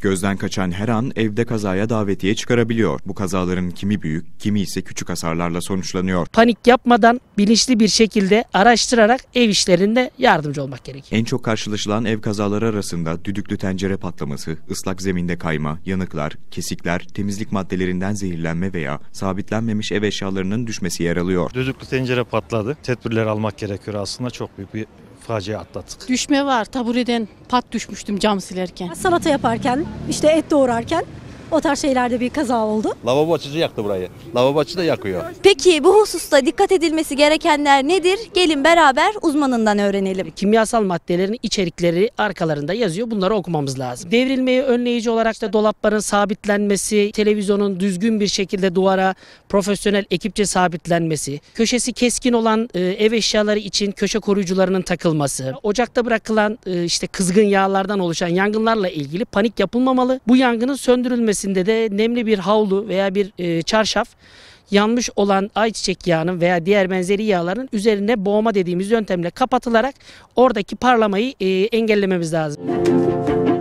Gözden kaçan her an evde kazaya davetiye çıkarabiliyor. Bu kazaların kimi büyük, kimi ise küçük hasarlarla sonuçlanıyor. Panik yapmadan bilinçli bir şekilde araştırarak ev işlerinde yardımcı olmak gerek. En çok karşılaşılan ev kazaları arasında düdüklü tencere patlaması, ıslak zeminde kayma, yanıklar, kesikler, temizlik maddelerinden zehirlenme veya sabitlenmemiş ev eşyalarının düşmesi yer alıyor. Düdüklü tencere patladı. Tedbirler almak gerekiyor aslında çok büyük bir facia atlattık. Düşme var. Tabureden pat düşmüştüm cam silerken. Salata yaparken, işte et doğrarken o tarz şeylerde bir kaza oldu. Lavabo açıcı yaktı burayı. Lavabo açıcı da yakıyor. Peki bu hususta dikkat edilmesi gerekenler nedir? Gelin beraber uzmanından öğrenelim. Kimyasal maddelerin içerikleri arkalarında yazıyor. Bunları okumamız lazım. Devrilmeyi önleyici olarak da dolapların sabitlenmesi, televizyonun düzgün bir şekilde duvara profesyonel ekipçe sabitlenmesi, köşesi keskin olan e, ev eşyaları için köşe koruyucularının takılması, ocakta bırakılan e, işte kızgın yağlardan oluşan yangınlarla ilgili panik yapılmamalı. Bu yangının söndürülmesi içerisinde de nemli bir havlu veya bir e, çarşaf yanmış olan ayçiçek yağının veya diğer benzeri yağların üzerine boğma dediğimiz yöntemle kapatılarak oradaki parlamayı e, engellememiz lazım.